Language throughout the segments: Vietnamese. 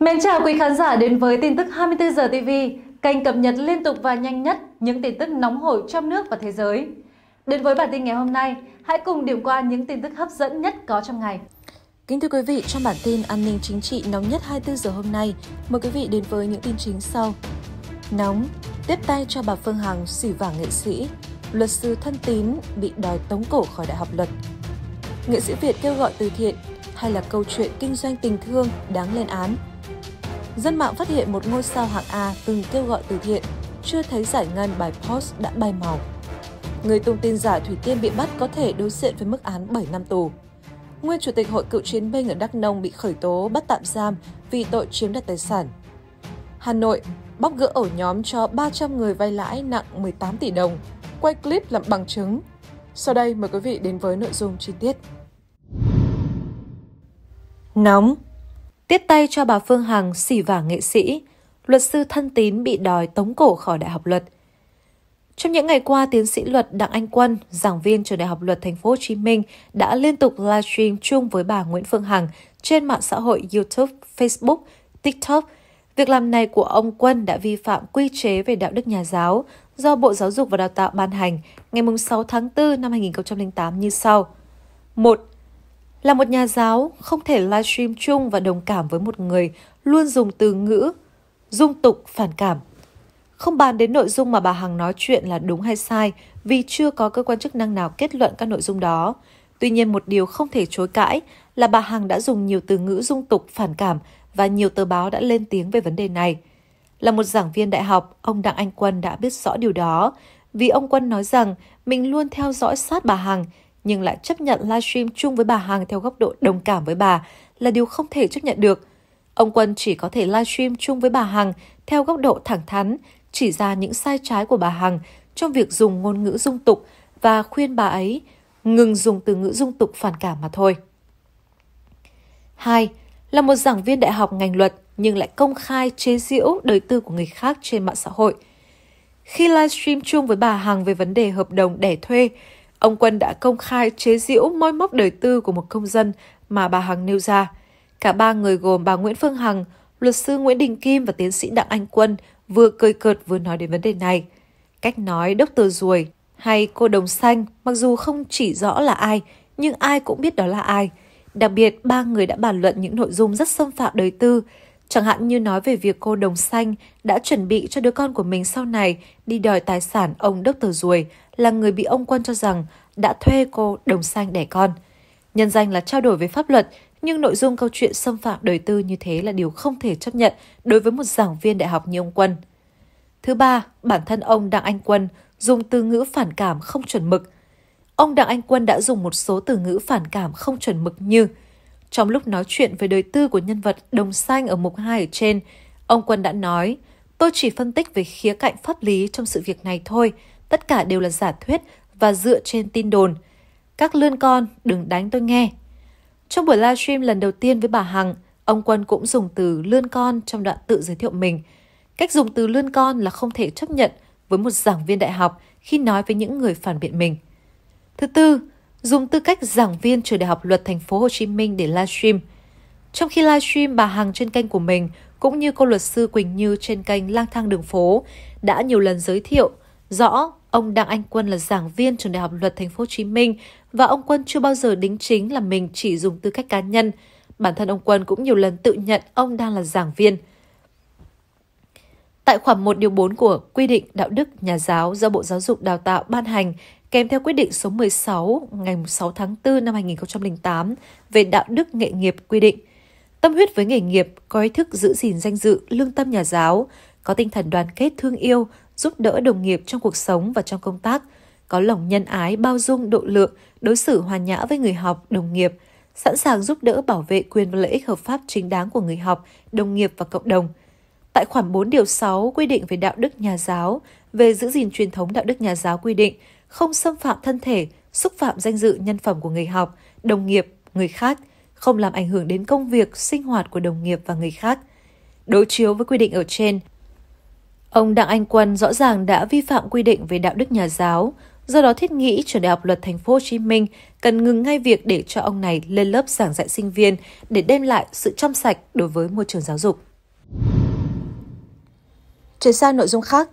Mến chào quý khán giả đến với tin tức 24 giờ TV, kênh cập nhật liên tục và nhanh nhất những tin tức nóng hổi trong nước và thế giới. Đến với bản tin ngày hôm nay, hãy cùng điểm qua những tin tức hấp dẫn nhất có trong ngày. Kính thưa quý vị, trong bản tin an ninh chính trị nóng nhất 24 giờ hôm nay, mời quý vị đến với những tin chính sau. Nóng, tiếp tay cho bà Phương Hằng xỉ vả nghệ sĩ, luật sư thân tín bị đòi tống cổ khỏi đại học luật. Nghệ sĩ Việt kêu gọi từ thiện hay là câu chuyện kinh doanh tình thương đáng lên án – dân mạng phát hiện một ngôi sao hạng A từng kêu gọi từ thiện, chưa thấy giải ngân bài post đã bay màu. Người tung tin giả Thủy Tiên bị bắt có thể đối diện với mức án 7 năm tù. Nguyên Chủ tịch Hội cựu chiến binh ở Đắk Nông bị khởi tố bắt tạm giam vì tội chiếm đoạt tài sản. Hà Nội bóc gỡ ổ nhóm cho 300 người vay lãi nặng 18 tỷ đồng, quay clip làm bằng chứng. Sau đây mời quý vị đến với nội dung chi tiết. Nóng tiếp tay cho bà Phương Hằng xỉ vả nghệ sĩ, luật sư thân tín bị đòi tống cổ khỏi Đại học Luật. Trong những ngày qua, tiến sĩ luật Đặng Anh Quân, giảng viên trường Đại học Luật Thành phố Hồ Chí Minh đã liên tục livestream chung với bà Nguyễn Phương Hằng trên mạng xã hội YouTube, Facebook, TikTok. Việc làm này của ông Quân đã vi phạm quy chế về đạo đức nhà giáo do Bộ Giáo dục và Đào tạo ban hành ngày 6 tháng 4 năm 2008 như sau. 1. Là một nhà giáo, không thể livestream chung và đồng cảm với một người luôn dùng từ ngữ, dung tục, phản cảm. Không bàn đến nội dung mà bà Hằng nói chuyện là đúng hay sai vì chưa có cơ quan chức năng nào kết luận các nội dung đó. Tuy nhiên một điều không thể chối cãi là bà Hằng đã dùng nhiều từ ngữ dung tục, phản cảm và nhiều tờ báo đã lên tiếng về vấn đề này. Là một giảng viên đại học, ông Đặng Anh Quân đã biết rõ điều đó vì ông Quân nói rằng mình luôn theo dõi sát bà Hằng nhưng lại chấp nhận livestream chung với bà Hằng theo góc độ đồng cảm với bà là điều không thể chấp nhận được. Ông Quân chỉ có thể livestream chung với bà Hằng theo góc độ thẳng thắn, chỉ ra những sai trái của bà Hằng trong việc dùng ngôn ngữ dung tục và khuyên bà ấy ngừng dùng từ ngữ dung tục phản cảm mà thôi. 2. Là một giảng viên đại học ngành luật nhưng lại công khai chế giễu đời tư của người khác trên mạng xã hội. Khi livestream chung với bà Hằng về vấn đề hợp đồng đẻ thuê, Ông Quân đã công khai chế giễu môi móc đời tư của một công dân mà bà Hằng nêu ra. Cả ba người gồm bà Nguyễn Phương Hằng, luật sư Nguyễn Đình Kim và tiến sĩ Đặng Anh Quân vừa cười cợt vừa nói đến vấn đề này. Cách nói đốc tờ Rùi hay cô đồng xanh mặc dù không chỉ rõ là ai, nhưng ai cũng biết đó là ai. Đặc biệt, ba người đã bàn luận những nội dung rất xâm phạm đời tư, chẳng hạn như nói về việc cô đồng xanh đã chuẩn bị cho đứa con của mình sau này đi đòi tài sản ông đốc tờ Rùi là người bị ông Quân cho rằng đã thuê cô đồng xanh đẻ con. Nhân danh là trao đổi với pháp luật, nhưng nội dung câu chuyện xâm phạm đời tư như thế là điều không thể chấp nhận đối với một giảng viên đại học như ông Quân. Thứ ba, bản thân ông Đặng Anh Quân dùng từ ngữ phản cảm không chuẩn mực. Ông Đặng Anh Quân đã dùng một số từ ngữ phản cảm không chuẩn mực như trong lúc nói chuyện về đời tư của nhân vật Đồng Xanh ở mục 2 ở trên, ông Quân đã nói, tôi chỉ phân tích về khía cạnh pháp lý trong sự việc này thôi, tất cả đều là giả thuyết và dựa trên tin đồn. Các lươn con, đừng đánh tôi nghe. Trong buổi livestream lần đầu tiên với bà Hằng, ông Quân cũng dùng từ lươn con trong đoạn tự giới thiệu mình. Cách dùng từ lươn con là không thể chấp nhận với một giảng viên đại học khi nói với những người phản biện mình. Thứ tư, dùng tư cách giảng viên trường đại học luật thành phố Hồ Chí Minh để livestream. Trong khi livestream bà Hằng trên kênh của mình cũng như cô luật sư Quỳnh Như trên kênh Lang thang đường phố đã nhiều lần giới thiệu rõ ông Đặng Anh Quân là giảng viên trường Đại học Luật Thành phố Hồ Chí Minh và ông Quân chưa bao giờ đính chính là mình chỉ dùng tư cách cá nhân. Bản thân ông Quân cũng nhiều lần tự nhận ông đang là giảng viên. Tại khoản 1 điều 4 của Quy định Đạo đức Nhà giáo do Bộ Giáo dục Đào tạo ban hành kèm theo quyết định số 16 ngày 6 tháng 4 năm 2008 về đạo đức nghệ nghiệp quy định. Tâm huyết với nghề nghiệp, có ý thức giữ gìn danh dự, lương tâm nhà giáo, có tinh thần đoàn kết thương yêu, giúp đỡ đồng nghiệp trong cuộc sống và trong công tác, có lòng nhân ái, bao dung, độ lượng, đối xử hòa nhã với người học, đồng nghiệp, sẵn sàng giúp đỡ bảo vệ quyền và lợi ích hợp pháp chính đáng của người học, đồng nghiệp và cộng đồng. Tại khoản 4 điều 6 quy định về đạo đức nhà giáo, về giữ gìn truyền thống đạo đức nhà giáo quy định không xâm phạm thân thể, xúc phạm danh dự nhân phẩm của người học, đồng nghiệp, người khác, không làm ảnh hưởng đến công việc, sinh hoạt của đồng nghiệp và người khác. Đối chiếu với quy định ở trên, Ông Đặng Anh Quân rõ ràng đã vi phạm quy định về đạo đức nhà giáo, do đó thiết nghĩ trường đại học luật thành phố Hồ Chí Minh cần ngừng ngay việc để cho ông này lên lớp giảng dạy sinh viên để đem lại sự trong sạch đối với môi trường giáo dục. Chuyển sang nội dung khác,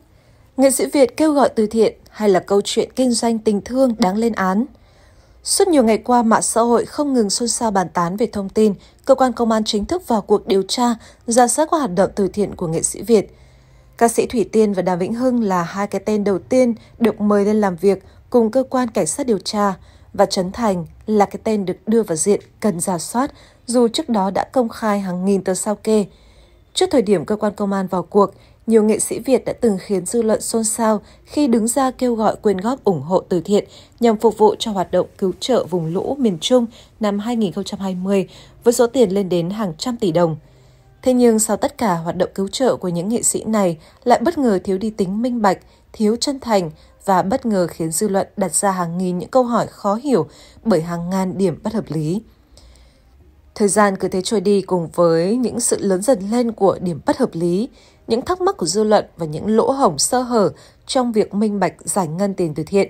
nghệ sĩ Việt kêu gọi từ thiện hay là câu chuyện kinh doanh tình thương đáng lên án. Suốt nhiều ngày qua, mạng xã hội không ngừng xôn xao bàn tán về thông tin cơ quan công an chính thức vào cuộc điều tra, ra soát các hoạt động từ thiện của nghệ sĩ Việt – Ca sĩ Thủy Tiên và Đàm Vĩnh Hưng là hai cái tên đầu tiên được mời lên làm việc cùng cơ quan cảnh sát điều tra và Trấn Thành là cái tên được đưa vào diện cần giả soát dù trước đó đã công khai hàng nghìn tờ sao kê. Trước thời điểm cơ quan công an vào cuộc, nhiều nghệ sĩ Việt đã từng khiến dư luận xôn xao khi đứng ra kêu gọi quyên góp ủng hộ từ thiện nhằm phục vụ cho hoạt động cứu trợ vùng lũ miền Trung năm 2020 với số tiền lên đến hàng trăm tỷ đồng. Thế nhưng sau tất cả hoạt động cứu trợ của những nghệ sĩ này lại bất ngờ thiếu đi tính minh bạch, thiếu chân thành và bất ngờ khiến dư luận đặt ra hàng nghìn những câu hỏi khó hiểu bởi hàng ngàn điểm bất hợp lý. Thời gian cứ thế trôi đi cùng với những sự lớn dần lên của điểm bất hợp lý, những thắc mắc của dư luận và những lỗ hổng sơ hở trong việc minh bạch giải ngân tiền từ thiện.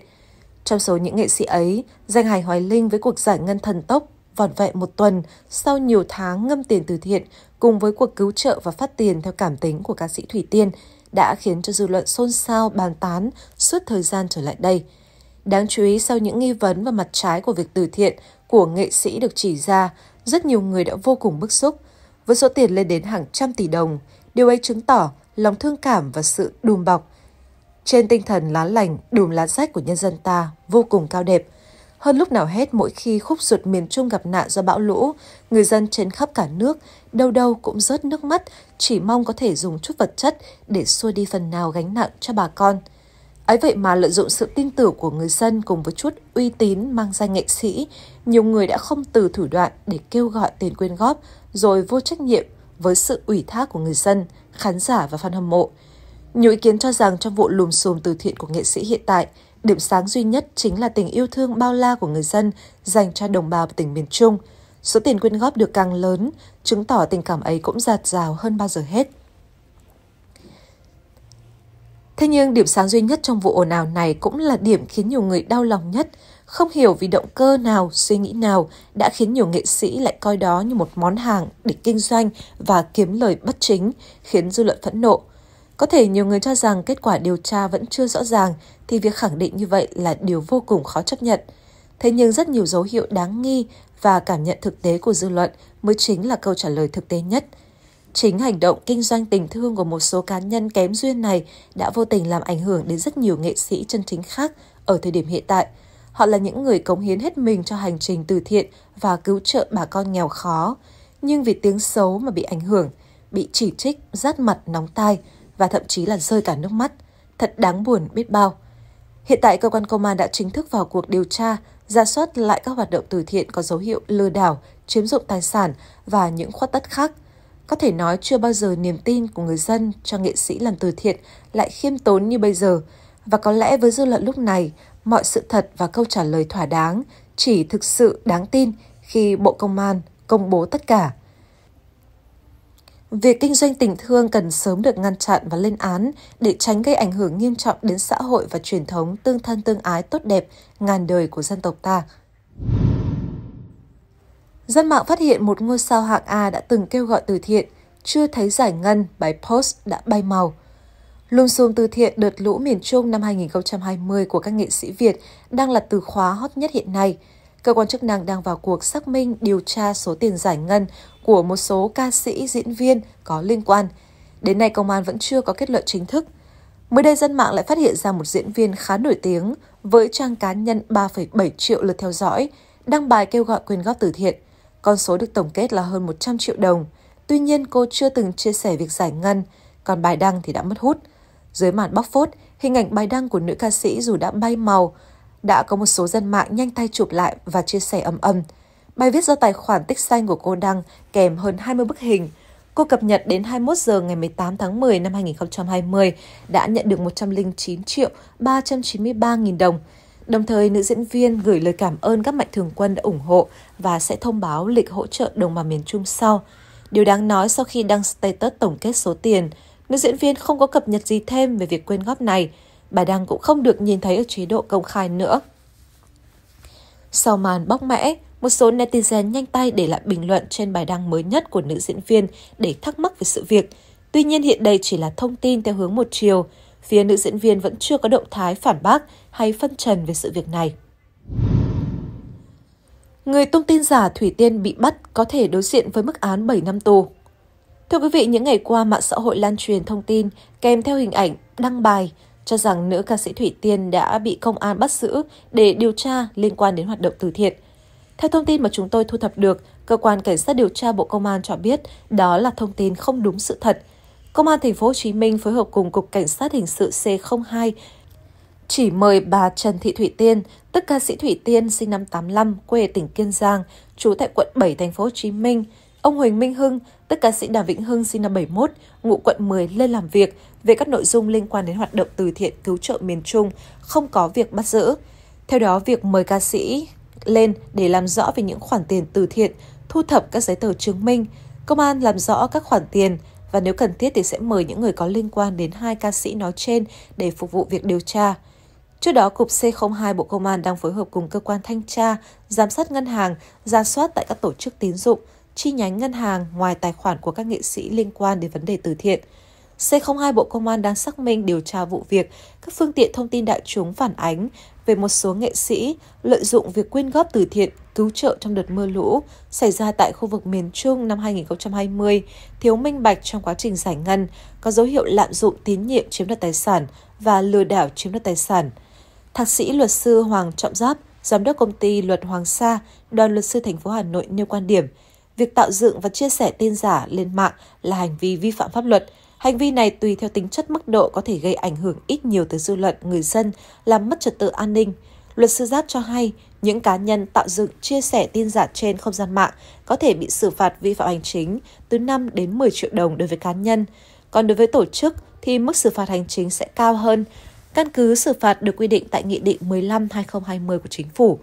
Trong số những nghệ sĩ ấy, danh hài Hoài Linh với cuộc giải ngân thần tốc vỏn vẹn một tuần sau nhiều tháng ngâm tiền từ thiện cùng với cuộc cứu trợ và phát tiền theo cảm tính của ca sĩ Thủy Tiên đã khiến cho dư luận xôn xao bàn tán suốt thời gian trở lại đây. Đáng chú ý sau những nghi vấn và mặt trái của việc từ thiện của nghệ sĩ được chỉ ra, rất nhiều người đã vô cùng bức xúc. Với số tiền lên đến hàng trăm tỷ đồng, điều ấy chứng tỏ lòng thương cảm và sự đùm bọc. Trên tinh thần lá lành, đùm lá rách của nhân dân ta vô cùng cao đẹp, hơn lúc nào hết mỗi khi khúc ruột miền Trung gặp nạn do bão lũ, người dân trên khắp cả nước đâu đâu cũng rớt nước mắt, chỉ mong có thể dùng chút vật chất để xua đi phần nào gánh nặng cho bà con. Ấy vậy mà lợi dụng sự tin tưởng của người dân cùng với chút uy tín mang danh nghệ sĩ, nhiều người đã không từ thủ đoạn để kêu gọi tiền quyên góp rồi vô trách nhiệm với sự ủy thác của người dân, khán giả và fan hâm mộ. Nhiều ý kiến cho rằng trong vụ lùm xùm từ thiện của nghệ sĩ hiện tại, Điểm sáng duy nhất chính là tình yêu thương bao la của người dân dành cho đồng bào tỉnh miền Trung. Số tiền quyên góp được càng lớn, chứng tỏ tình cảm ấy cũng giạt rào hơn bao giờ hết. Thế nhưng điểm sáng duy nhất trong vụ ồn ào này cũng là điểm khiến nhiều người đau lòng nhất, không hiểu vì động cơ nào, suy nghĩ nào đã khiến nhiều nghệ sĩ lại coi đó như một món hàng để kinh doanh và kiếm lời bất chính, khiến dư luận phẫn nộ. Có thể nhiều người cho rằng kết quả điều tra vẫn chưa rõ ràng thì việc khẳng định như vậy là điều vô cùng khó chấp nhận. Thế nhưng rất nhiều dấu hiệu đáng nghi và cảm nhận thực tế của dư luận mới chính là câu trả lời thực tế nhất. Chính hành động kinh doanh tình thương của một số cá nhân kém duyên này đã vô tình làm ảnh hưởng đến rất nhiều nghệ sĩ chân chính khác ở thời điểm hiện tại. Họ là những người cống hiến hết mình cho hành trình từ thiện và cứu trợ bà con nghèo khó. Nhưng vì tiếng xấu mà bị ảnh hưởng, bị chỉ trích, rát mặt, nóng tai – và thậm chí là rơi cả nước mắt. Thật đáng buồn biết bao. Hiện tại cơ quan công an đã chính thức vào cuộc điều tra, ra soát lại các hoạt động từ thiện có dấu hiệu lừa đảo, chiếm dụng tài sản và những khuất tất khác. Có thể nói chưa bao giờ niềm tin của người dân cho nghệ sĩ làm từ thiện lại khiêm tốn như bây giờ. Và có lẽ với dư luận lúc này, mọi sự thật và câu trả lời thỏa đáng chỉ thực sự đáng tin khi Bộ Công an công bố tất cả. Việc kinh doanh tình thương cần sớm được ngăn chặn và lên án để tránh gây ảnh hưởng nghiêm trọng đến xã hội và truyền thống tương thân tương ái tốt đẹp ngàn đời của dân tộc ta. Dân mạng phát hiện một ngôi sao hạng A đã từng kêu gọi từ thiện, chưa thấy giải ngân, bài post đã bay màu. Lùm xùm từ thiện đợt lũ miền Trung năm 2020 của các nghệ sĩ Việt đang là từ khóa hot nhất hiện nay. Cơ quan chức năng đang vào cuộc xác minh điều tra số tiền giải ngân của một số ca sĩ, diễn viên có liên quan. Đến nay công an vẫn chưa có kết luận chính thức. Mới đây dân mạng lại phát hiện ra một diễn viên khá nổi tiếng với trang cá nhân 3,7 triệu lượt theo dõi, đăng bài kêu gọi quyên góp từ thiện. Con số được tổng kết là hơn 100 triệu đồng. Tuy nhiên cô chưa từng chia sẻ việc giải ngân, còn bài đăng thì đã mất hút. Dưới màn bóc phốt, hình ảnh bài đăng của nữ ca sĩ dù đã bay màu, đã có một số dân mạng nhanh tay chụp lại và chia sẻ âm âm. Bài viết do tài khoản tích xanh của cô đăng kèm hơn 20 bức hình. Cô cập nhật đến 21 giờ ngày 18 tháng 10 năm 2020 đã nhận được 109 triệu 393 nghìn đồng. Đồng thời, nữ diễn viên gửi lời cảm ơn các mạnh thường quân đã ủng hộ và sẽ thông báo lịch hỗ trợ đồng bào miền Trung sau. Điều đáng nói sau khi đăng status tổng kết số tiền, nữ diễn viên không có cập nhật gì thêm về việc quyên góp này. Bà Đăng cũng không được nhìn thấy ở chế độ công khai nữa. Sau màn bóc mẽ, một số netizen nhanh tay để lại bình luận trên bài đăng mới nhất của nữ diễn viên để thắc mắc về sự việc. Tuy nhiên hiện đây chỉ là thông tin theo hướng một chiều. Phía nữ diễn viên vẫn chưa có động thái phản bác hay phân trần về sự việc này. Người tung tin giả Thủy Tiên bị bắt có thể đối diện với mức án 7 năm tù. Thưa quý vị, những ngày qua mạng xã hội lan truyền thông tin kèm theo hình ảnh, đăng bài cho rằng nữ ca sĩ Thủy Tiên đã bị công an bắt giữ để điều tra liên quan đến hoạt động từ thiện. Theo thông tin mà chúng tôi thu thập được, cơ quan cảnh sát điều tra Bộ Công an cho biết đó là thông tin không đúng sự thật. Công an thành phố Hồ Chí Minh phối hợp cùng cục cảnh sát hình sự C02 chỉ mời bà Trần Thị Thủy Tiên, tức ca sĩ Thủy Tiên sinh năm 85, quê tỉnh Kiên Giang, trú tại quận 7 thành phố Hồ Chí Minh, ông Huỳnh Minh Hưng, tức ca sĩ Đàm Vĩnh Hưng sinh năm 71, ngụ quận 10 lên làm việc về các nội dung liên quan đến hoạt động từ thiện cứu trợ miền Trung, không có việc bắt giữ. Theo đó, việc mời ca sĩ lên để làm rõ về những khoản tiền từ thiện, thu thập các giấy tờ chứng minh. Công an làm rõ các khoản tiền và nếu cần thiết thì sẽ mời những người có liên quan đến hai ca sĩ nói trên để phục vụ việc điều tra. Trước đó, Cục C02 Bộ Công an đang phối hợp cùng cơ quan thanh tra, giám sát ngân hàng, ra soát tại các tổ chức tín dụng, chi nhánh ngân hàng ngoài tài khoản của các nghệ sĩ liên quan đến vấn đề từ thiện. C02 Bộ Công an đang xác minh điều tra vụ việc, các phương tiện thông tin đại chúng phản ánh về một số nghệ sĩ lợi dụng việc quyên góp từ thiện cứu trợ trong đợt mưa lũ xảy ra tại khu vực miền Trung năm 2020, thiếu minh bạch trong quá trình giải ngân, có dấu hiệu lạm dụng tín nhiệm chiếm đoạt tài sản và lừa đảo chiếm đoạt tài sản. Thạc sĩ luật sư Hoàng Trọng Giáp, giám đốc công ty luật Hoàng Sa, đoàn luật sư thành phố Hà Nội nêu quan điểm, việc tạo dựng và chia sẻ tin giả lên mạng là hành vi vi phạm pháp luật – Hành vi này tùy theo tính chất mức độ có thể gây ảnh hưởng ít nhiều tới dư luận, người dân, làm mất trật tự an ninh. Luật sư Giáp cho hay, những cá nhân tạo dựng, chia sẻ tin giả trên không gian mạng có thể bị xử phạt vi phạm hành chính từ 5 đến 10 triệu đồng đối với cá nhân. Còn đối với tổ chức thì mức xử phạt hành chính sẽ cao hơn, căn cứ xử phạt được quy định tại Nghị định 15-2020 của Chính phủ.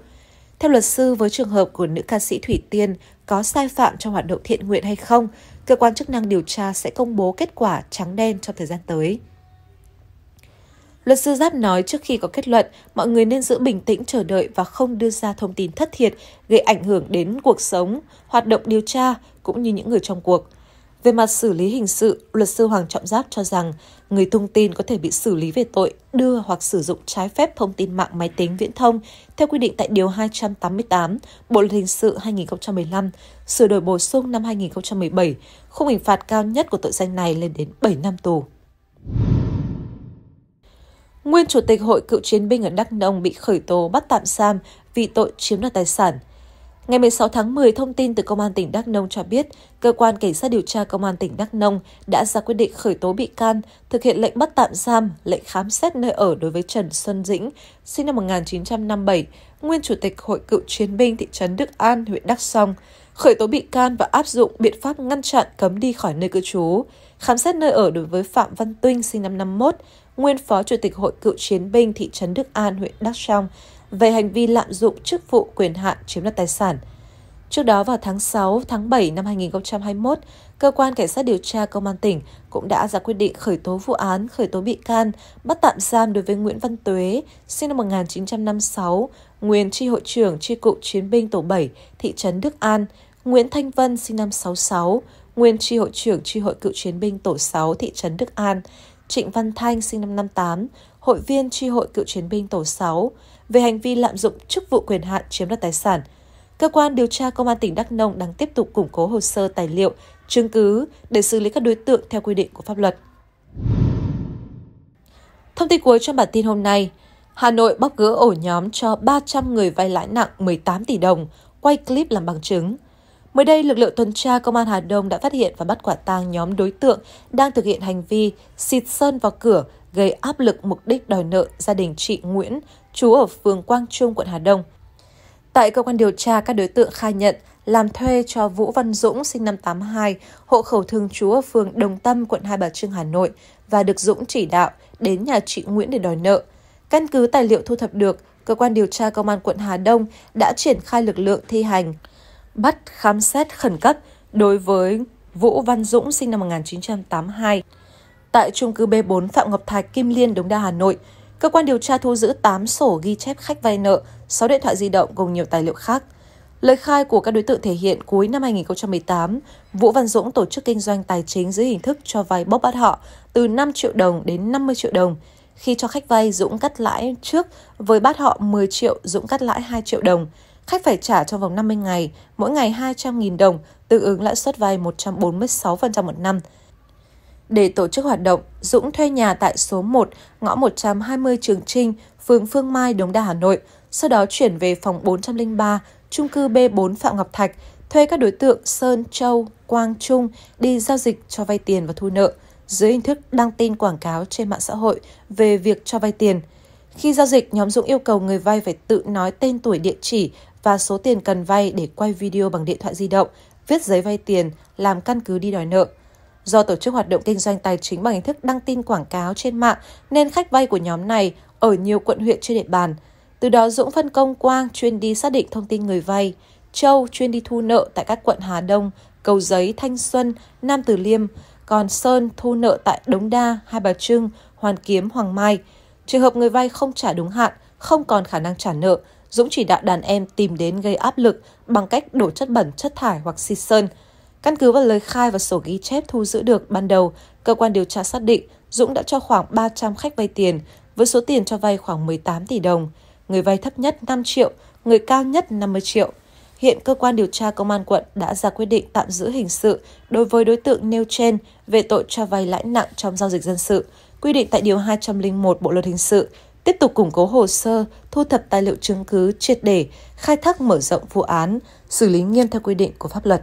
Theo luật sư, với trường hợp của nữ ca sĩ Thủy Tiên có sai phạm trong hoạt động thiện nguyện hay không Cơ quan chức năng điều tra sẽ công bố kết quả trắng đen trong thời gian tới. Luật sư Giáp nói trước khi có kết luận, mọi người nên giữ bình tĩnh chờ đợi và không đưa ra thông tin thất thiệt gây ảnh hưởng đến cuộc sống, hoạt động điều tra cũng như những người trong cuộc. Về mặt xử lý hình sự, luật sư Hoàng Trọng Giáp cho rằng người thông tin có thể bị xử lý về tội đưa hoặc sử dụng trái phép thông tin mạng máy tính viễn thông theo quy định tại Điều 288 Bộ Luật Hình sự 2015, sửa đổi bổ sung năm 2017, khung hình phạt cao nhất của tội danh này lên đến 7 năm tù. Nguyên Chủ tịch Hội Cựu Chiến binh ở Đắk Nông bị khởi tố bắt tạm giam vì tội chiếm đoạt tài sản – Ngày 16 tháng 10, thông tin từ Công an tỉnh Đắk Nông cho biết, Cơ quan Cảnh sát điều tra Công an tỉnh Đắk Nông đã ra quyết định khởi tố bị can, thực hiện lệnh bắt tạm giam, lệnh khám xét nơi ở đối với Trần Xuân Dĩnh, sinh năm 1957, nguyên Chủ tịch Hội cựu chiến binh thị trấn Đức An, huyện Đắk Song, khởi tố bị can và áp dụng biện pháp ngăn chặn cấm đi khỏi nơi cư trú, khám xét nơi ở đối với Phạm Văn Tuyên, sinh năm 51, nguyên Phó Chủ tịch Hội cựu chiến binh thị trấn Đức An, huyện Đắk Song, về hành vi lạm dụng chức vụ quyền hạn chiếm đoạt tài sản. Trước đó vào tháng 6, tháng 7 năm 2021, cơ quan cảnh sát điều tra công an tỉnh cũng đã ra quyết định khởi tố vụ án, khởi tố bị can, bắt tạm giam đối với Nguyễn Văn Tuế, sinh năm 1956, nguyên tri hội trưởng tri cục chiến binh tổ 7, thị trấn Đức An, Nguyễn Thanh Vân sinh năm 66, nguyên tri hội trưởng tri hội cựu chiến binh tổ 6 thị trấn Đức An, Trịnh Văn Thanh sinh năm 58, hội viên tri hội cựu chiến binh tổ 6 về hành vi lạm dụng chức vụ quyền hạn chiếm đoạt tài sản. Cơ quan điều tra Công an tỉnh Đắk Nông đang tiếp tục củng cố hồ sơ tài liệu, chứng cứ để xử lý các đối tượng theo quy định của pháp luật. Thông tin cuối trong bản tin hôm nay, Hà Nội bóc gỡ ổ nhóm cho 300 người vay lãi nặng 18 tỷ đồng, quay clip làm bằng chứng. Mới đây, lực lượng tuần tra Công an Hà Đông đã phát hiện và bắt quả tang nhóm đối tượng đang thực hiện hành vi xịt sơn vào cửa gây áp lực mục đích đòi nợ gia đình chị Nguyễn, chú ở phường Quang Trung, quận Hà Đông. Tại cơ quan điều tra, các đối tượng khai nhận làm thuê cho Vũ Văn Dũng sinh năm 82, hộ khẩu thường trú ở phường Đồng Tâm, quận Hai Bà Trưng, Hà Nội và được Dũng chỉ đạo đến nhà chị Nguyễn để đòi nợ. Căn cứ tài liệu thu thập được, cơ quan điều tra công an quận Hà Đông đã triển khai lực lượng thi hành bắt khám xét khẩn cấp đối với Vũ Văn Dũng sinh năm 1982 tại trung cư B4 Phạm Ngọc Thạch, Kim Liên, Đống Đa, Hà Nội. Cơ quan điều tra thu giữ 8 sổ ghi chép khách vay nợ, 6 điện thoại di động cùng nhiều tài liệu khác. Lời khai của các đối tượng thể hiện cuối năm 2018, Vũ Văn Dũng tổ chức kinh doanh tài chính dưới hình thức cho vay bốc bắt họ từ 5 triệu đồng đến 50 triệu đồng. Khi cho khách vay, Dũng cắt lãi trước với bắt họ 10 triệu, Dũng cắt lãi 2 triệu đồng. Khách phải trả trong vòng 50 ngày, mỗi ngày 200.000 đồng, tương ứng lãi suất vay 146% một năm. Để tổ chức hoạt động, Dũng thuê nhà tại số 1, ngõ 120 Trường Trinh, phường Phương Mai, Đống Đa, Hà Nội, sau đó chuyển về phòng 403, chung cư B4 Phạm Ngọc Thạch, thuê các đối tượng Sơn, Châu, Quang, Trung đi giao dịch cho vay tiền và thu nợ dưới hình thức đăng tin quảng cáo trên mạng xã hội về việc cho vay tiền. Khi giao dịch, nhóm Dũng yêu cầu người vay phải tự nói tên tuổi địa chỉ và số tiền cần vay để quay video bằng điện thoại di động, viết giấy vay tiền, làm căn cứ đi đòi nợ – Do tổ chức hoạt động kinh doanh tài chính bằng hình thức đăng tin quảng cáo trên mạng nên khách vay của nhóm này ở nhiều quận huyện trên địa bàn. Từ đó Dũng phân công Quang chuyên đi xác định thông tin người vay, Châu chuyên đi thu nợ tại các quận Hà Đông, Cầu Giấy, Thanh Xuân, Nam Từ Liêm, còn Sơn thu nợ tại Đống Đa, Hai Bà Trưng, Hoàn Kiếm, Hoàng Mai. Trường hợp người vay không trả đúng hạn, không còn khả năng trả nợ, Dũng chỉ đạo đàn em tìm đến gây áp lực bằng cách đổ chất bẩn, chất thải hoặc xịt sơn. Căn cứ vào lời khai và sổ ghi chép thu giữ được ban đầu, cơ quan điều tra xác định Dũng đã cho khoảng 300 khách vay tiền với số tiền cho vay khoảng 18 tỷ đồng, người vay thấp nhất 5 triệu, người cao nhất 50 triệu. Hiện cơ quan điều tra công an quận đã ra quyết định tạm giữ hình sự đối với đối tượng nêu trên về tội cho vay lãi nặng trong giao dịch dân sự, quy định tại điều 201 Bộ luật hình sự, tiếp tục củng cố hồ sơ, thu thập tài liệu chứng cứ triệt để, khai thác mở rộng vụ án, xử lý nghiêm theo quy định của pháp luật.